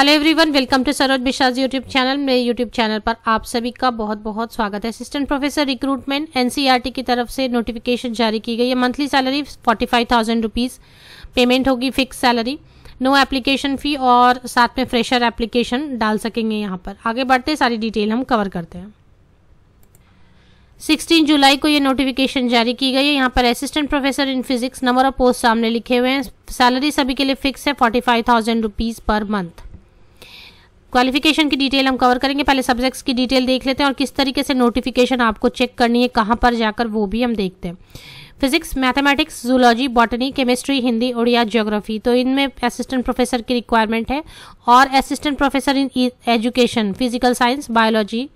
hello everyone welcome to Saroj Mishra's YouTube channel मेरे YouTube channel पर आप सभी का बहुत बहुत स्वागत है असिस्टेंट प्रोफेसर रिक्रूटमेंट एनसीईआरटी की तरफ से नोटिफिकेशन जारी की गई है monthly salary forty five thousand rupees payment होगी fix salary no application fee और साथ में फ्रेशर एप्लीकेशन डाल सकेंगे यहाँ पर आगे बढ़ते सारी डिटेल हम कवर करते हैं 16 जुलाई को ये नोटिफिकेशन जारी की गई है यहाँ पर assistant professor in physics number of post सामने लिखे हुए हैं सैलरी सभी के लिए फिक्स है forty five thousand rupees per month qualification की डिटेल हम कवर करेंगे पहले सब्जेक्ट्स की डिटेल देख लेते हैं और किस तरीके से नोटिफिकेशन आपको चेक करनी है कहाँ पर जाकर वो भी हम देखते हैं physics mathematics zoology botany chemistry Hindi Odia geography तो इनमें असिस्टेंट प्रोफेसर की रिक्वायरमेंट है और assistant professor in education physical science biology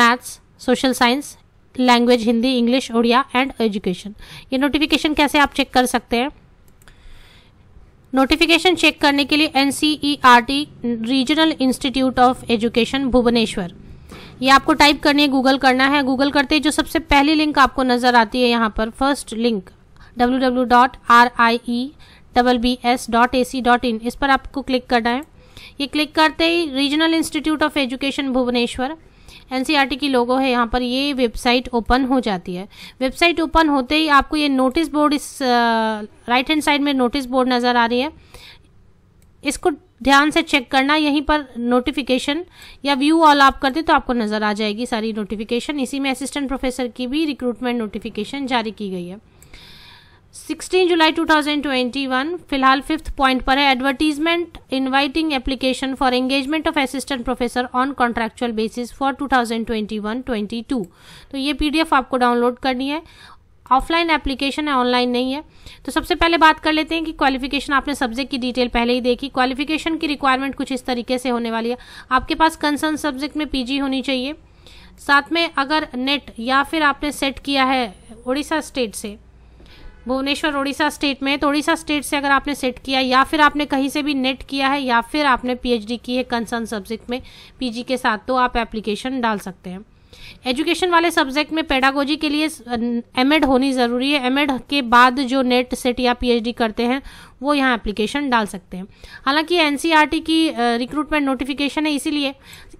maths social science language Hindi English Odia and education ये नोटिफिकेशन कैसे आप चेक कर सकते हैं नोटिफिकेशन चेक करने के लिए एन regional institute of education Bhubaneswar ये आपको टाइप करनी है गूगल करना है गूगल करते ही जो सबसे पहली लिंक आपको नज़र आती है यहाँ पर first link W W dot R I E double B S dot A C dot in इस पर आपको क्लिक करना है ये क्लिक करते ही regional institute of education Bhubaneswar एन की लोगो है यहाँ पर ये वेबसाइट ओपन हो जाती है वेबसाइट ओपन होते ही आपको ये नोटिस बोर्ड इस राइट हैंड साइड में नोटिस बोर्ड नज़र आ रही है इसको ध्यान से चेक करना यहीं पर नोटिफिकेशन या व्यू ऑल आप करते तो आपको नज़र आ जाएगी सारी नोटिफिकेशन इसी में असिस्टेंट प्रोफेसर की भी रिक्रूटमेंट नोटिफिकेशन जारी की गई है 16 जुलाई 2021 फिलहाल फिफ्थ पॉइंट पर है advertisement inviting application for engagement of assistant professor on contractual basis for 2021-22 तो ये पीडीएफ आपको डाउनलोड करनी है ऑफलाइन एप्लीकेशन है ऑनलाइन नहीं है तो सबसे पहले बात कर लेते हैं कि क्वालिफिकेशन आपने सब्जेक्ट की डिटेल पहले ही देखी क्वालिफिकेशन की रिक्वायरमेंट कुछ इस तरीके से होने वाली है आपके पास कंसर्न सब्जेक्ट में पीजी होनी चाहिए साथ में अगर नेट या फिर आपने सेट किया है उड़ीसा स्टेट से भुवनेश्वर ओडिशा स्टेट में तो ओडिशा स्टेट से अगर आपने सेट किया या फिर आपने कहीं से भी नेट किया है या फिर आपने पीएचडी की है कंसर्न सब्जेक्ट में पीजी के साथ तो आप एप्लीकेशन डाल सकते हैं एजुकेशन वाले सब्जेक्ट में पेडागोजी के लिए एम होनी ज़रूरी है एम के बाद जो नेट सेट या पीएचडी करते हैं वो यहाँ एप्लीकेशन डाल सकते हैं हालांकि एन e की रिक्रूटमेंट नोटिफिकेशन है इसीलिए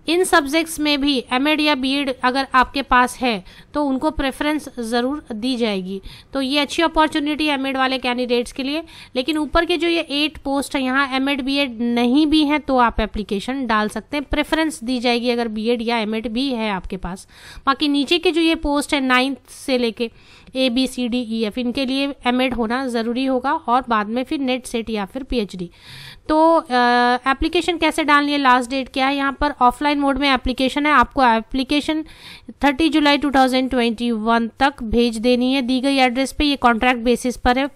इन सब्जेक्ट्स में भी एम या बी अगर आपके पास है तो उनको प्रेफरेंस ज़रूर दी जाएगी तो ये अच्छी अपॉर्चुनिटी एम वाले कैंडिडेट्स के लिए लेकिन ऊपर के जो ये एट पोस्ट है यहाँ एम एड बी नहीं भी हैं तो आप एप्लीकेशन डाल सकते हैं प्रेफरेंस दी जाएगी अगर बी या एम भी है आपके पास बाकी नीचे के जो ये पोस्ट है नाइन्थ से लेके A B C D E F इनके लिए एम एड होना ज़रूरी होगा और बाद में फिर नेट सेट या फिर पी एच डी तो एप्लीकेशन कैसे डालनी है लास्ट डेट क्या है यहाँ पर ऑफलाइन मोड में एप्लीकेशन है आपको एप्लीकेशन 30 जुलाई 2021 तक भेज देनी है दी गई एड्रेस पे ये कॉन्ट्रैक्ट बेसिस पर है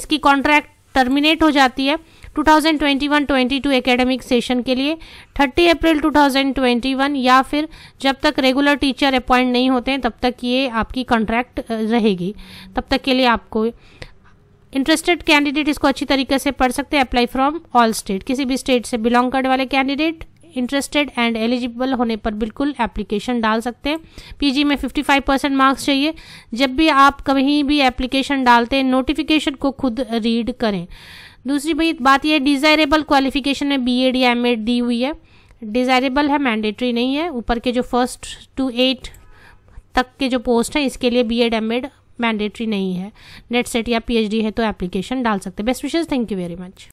इसकी कॉन्ट्रैक्ट टर्मिनेट हो जाती है 2021-22 एकेडमिक सेशन के लिए 30 अप्रैल 2021 या फिर जब तक रेगुलर टीचर अपॉइंट नहीं होते हैं तब तक ये आपकी कॉन्ट्रैक्ट रहेगी तब तक के लिए आपको इंटरेस्टेड कैंडिडेट इसको अच्छी तरीके से पढ़ सकते हैं अप्लाई फ्रॉम ऑल स्टेट किसी भी स्टेट से बिलोंग करने वाले कैंडिडेट इंटरेस्टेड एंड एलिजिबल होने पर बिल्कुल एप्लीकेशन डाल सकते हैं पीजी में 55 परसेंट मार्क्स चाहिए जब भी आप कहीं भी एप्लीकेशन डालते हैं नोटिफिकेशन को खुद रीड करें दूसरी बात यह डिज़ायरेबल क्वालिफिकेशन में बी एड या एम एड दी हुई है डिज़ायरेबल है मैंडेटरी नहीं है ऊपर के जो फर्स्ट टू एट तक के जो पोस्ट हैं इसके लिए B Ed M Ed mandatory नहीं है नेट सेट या पीएचडी है तो एप्लीकेशन डाल सकते हैं best wishes thank you very much